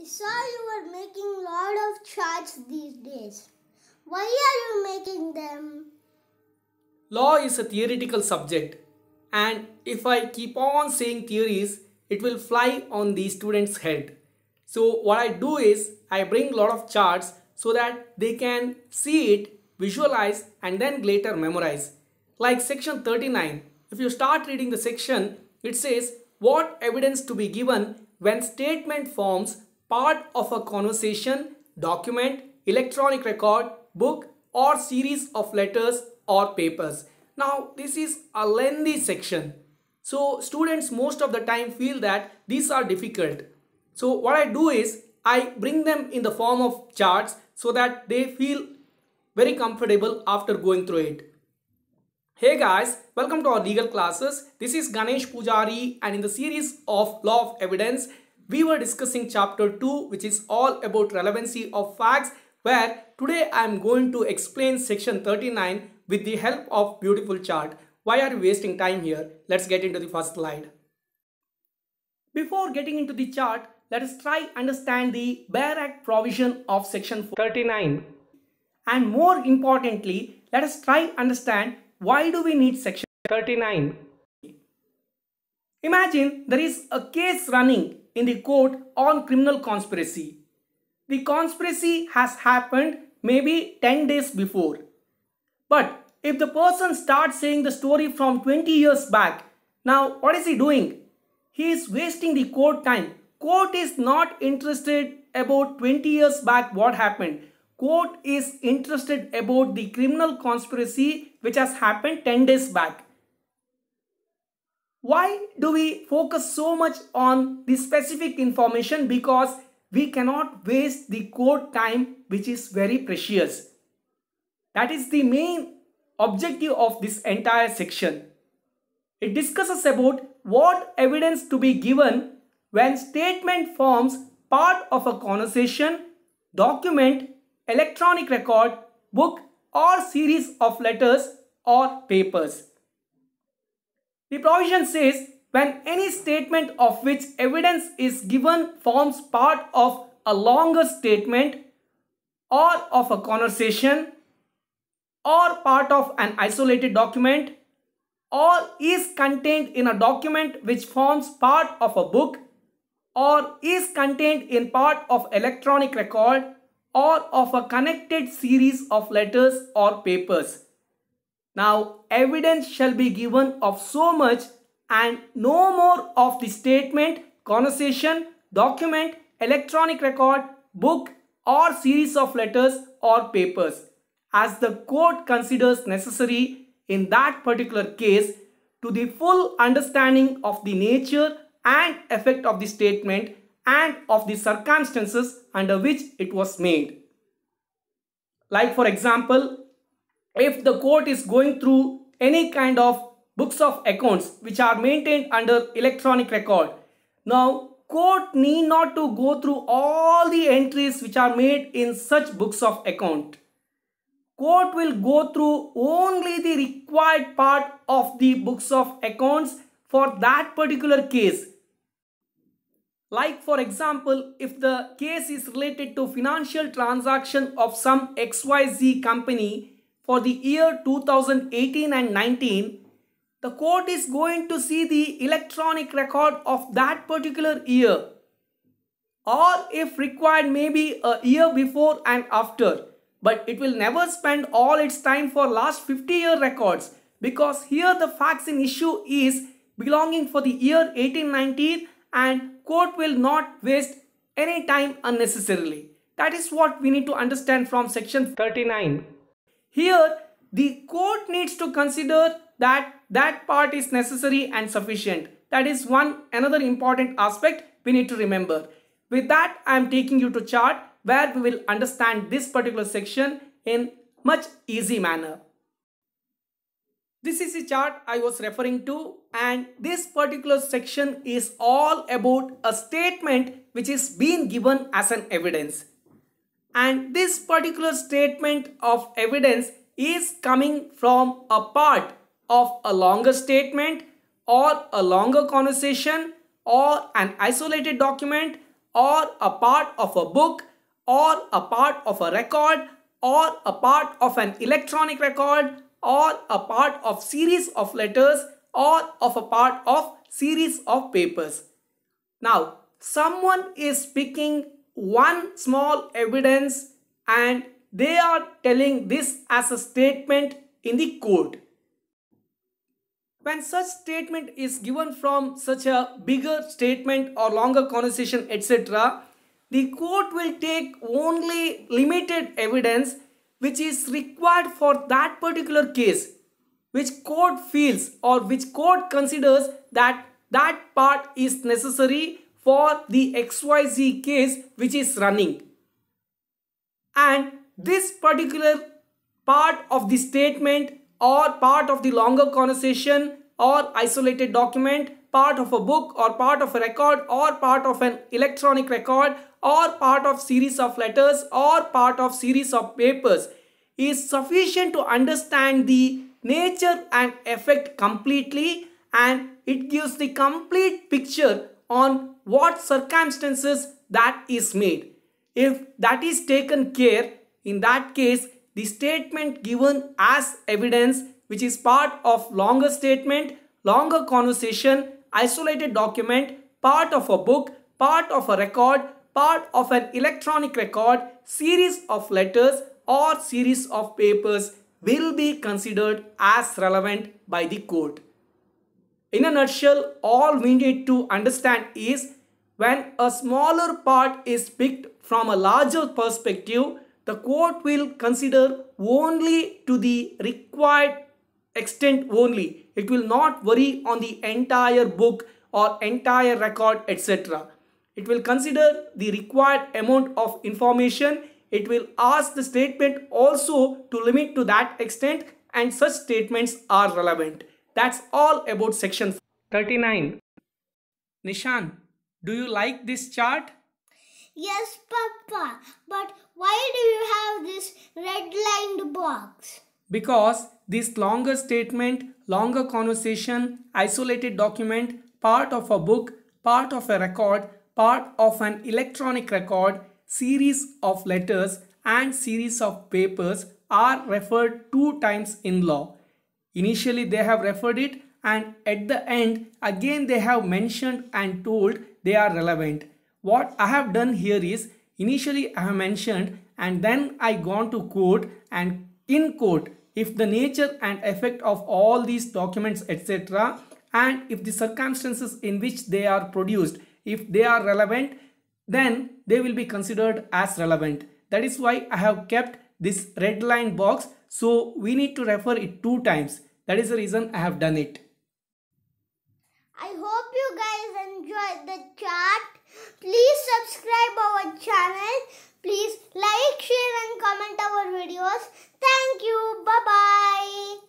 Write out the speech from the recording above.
I saw you were making lot of charts these days. Why are you making them? Law is a theoretical subject and if I keep on saying theories, it will fly on the student's head. So what I do is I bring lot of charts so that they can see it, visualize and then later memorize. Like section 39, if you start reading the section, it says what evidence to be given when statement forms part of a conversation, document, electronic record, book or series of letters or papers. Now this is a lengthy section. So students most of the time feel that these are difficult. So what I do is I bring them in the form of charts so that they feel very comfortable after going through it. Hey guys, welcome to our legal classes. This is Ganesh Pujari and in the series of Law of Evidence, we were discussing chapter 2 which is all about relevancy of facts where today I am going to explain section 39 with the help of beautiful chart. Why are we wasting time here? Let's get into the first slide. Before getting into the chart, let us try understand the Bare Act provision of section 39 and more importantly, let us try understand why do we need section 39. Imagine there is a case running in the court on criminal conspiracy. The conspiracy has happened maybe 10 days before. But if the person starts saying the story from 20 years back, now what is he doing? He is wasting the court time. Court is not interested about 20 years back what happened. Court is interested about the criminal conspiracy which has happened 10 days back. Why do we focus so much on the specific information? Because we cannot waste the code time which is very precious. That is the main objective of this entire section. It discusses about what evidence to be given when statement forms part of a conversation, document, electronic record, book or series of letters or papers. The provision says when any statement of which evidence is given forms part of a longer statement or of a conversation or part of an isolated document or is contained in a document which forms part of a book or is contained in part of electronic record or of a connected series of letters or papers now, evidence shall be given of so much and no more of the statement, conversation, document, electronic record, book or series of letters or papers as the court considers necessary in that particular case to the full understanding of the nature and effect of the statement and of the circumstances under which it was made. Like for example, if the court is going through any kind of books of accounts which are maintained under electronic record. Now, court need not to go through all the entries which are made in such books of account. Court will go through only the required part of the books of accounts for that particular case. Like for example, if the case is related to financial transaction of some XYZ company, for the year 2018 and 19, the court is going to see the electronic record of that particular year or if required maybe a year before and after. But it will never spend all its time for last 50 year records because here the facts in issue is belonging for the year 1819 and court will not waste any time unnecessarily. That is what we need to understand from section 39. Here, the court needs to consider that that part is necessary and sufficient. That is one another important aspect we need to remember. With that, I am taking you to chart where we will understand this particular section in much easy manner. This is the chart I was referring to and this particular section is all about a statement which is being given as an evidence and this particular statement of evidence is coming from a part of a longer statement or a longer conversation or an isolated document or a part of a book or a part of a record or a part of an electronic record or a part of series of letters or of a part of series of papers. Now, someone is speaking one small evidence and they are telling this as a statement in the court. When such statement is given from such a bigger statement or longer conversation etc. The court will take only limited evidence which is required for that particular case which court feels or which court considers that that part is necessary for the XYZ case which is running. And this particular part of the statement or part of the longer conversation or isolated document, part of a book or part of a record or part of an electronic record or part of series of letters or part of series of papers is sufficient to understand the nature and effect completely and it gives the complete picture on what circumstances that is made. If that is taken care, in that case, the statement given as evidence, which is part of longer statement, longer conversation, isolated document, part of a book, part of a record, part of an electronic record, series of letters or series of papers will be considered as relevant by the court in a nutshell, all we need to understand is when a smaller part is picked from a larger perspective, the court will consider only to the required extent only. It will not worry on the entire book or entire record etc. It will consider the required amount of information. It will ask the statement also to limit to that extent and such statements are relevant. That's all about section 39. Nishan, do you like this chart? Yes, Papa. But why do you have this red lined box? Because this longer statement, longer conversation, isolated document, part of a book, part of a record, part of an electronic record, series of letters and series of papers are referred two times in law. Initially they have referred it and at the end again they have mentioned and told they are relevant. What I have done here is initially I have mentioned and then I gone to quote and in quote if the nature and effect of all these documents etc and if the circumstances in which they are produced if they are relevant then they will be considered as relevant that is why I have kept this red line box so we need to refer it two times that is the reason I have done it. I hope you guys enjoyed the chat. Please subscribe our channel. Please like, share and comment our videos. Thank you. Bye-bye.